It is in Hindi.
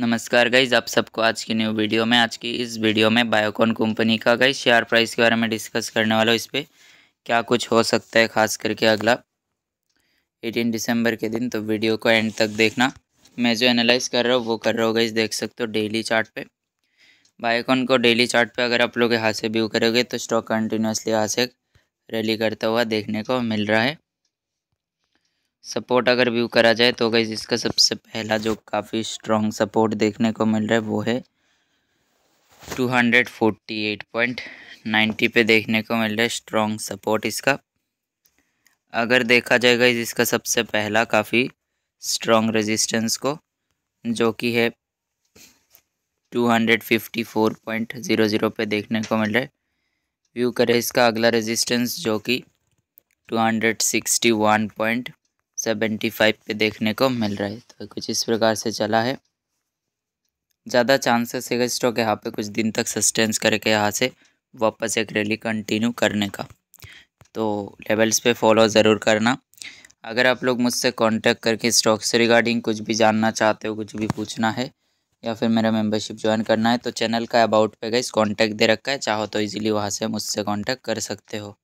नमस्कार गाइज आप सबको आज की न्यू वीडियो में आज की इस वीडियो में बायोकॉन कंपनी का गाइज शेयर प्राइस के बारे में डिस्कस करने वाला हूँ इस पर क्या कुछ हो सकता है खास करके अगला 18 दिसंबर के दिन तो वीडियो को एंड तक देखना मैं जो एनालाइज कर रहा हूँ वो कर रहा हूँ गाइज देख सकते हो डेली चार्ट पे बायोकॉन को डेली चार्ट पे अगर आप लोग यहाँ से व्यू करोगे तो स्टॉक कंटिन्यूसली यहाँ से रैली करता हुआ देखने को मिल रहा है सपोर्ट अगर व्यू करा जाए तो गई इसका सबसे पहला जो काफ़ी स्ट्रॉन्ग सपोर्ट देखने को मिल रहा है वो है two hundred forty eight point ninety पे देखने को मिल रहा है स्ट्रॉन्ग सपोर्ट इसका अगर देखा जाएगा इसका सबसे पहला काफ़ी स्ट्रॉन्ग रेजिस्टेंस को जो कि है two hundred fifty four point zero zero पे देखने को मिल रहा है व्यू करें इसका अगला रेजिस्टेंस जो कि two hundred sixty one point seventy five पे देखने को मिल रहा है तो कुछ इस प्रकार से चला है ज़्यादा चांसेस है स्टॉक यहाँ पे कुछ दिन तक सस्टेंस करके यहाँ से वापस एक रैली कंटिन्यू करने का तो लेवल्स पे फॉलो ज़रूर करना अगर आप लोग मुझसे कांटेक्ट करके स्टॉक से रिगार्डिंग कुछ भी जानना चाहते हो कुछ भी पूछना है या फिर मेरा मेंबरशिप ज्वाइन करना है तो चैनल का अबाउट पे गई कांटेक्ट दे रखा है चाहो तो इजीली वहाँ से मुझसे कांटेक्ट कर सकते हो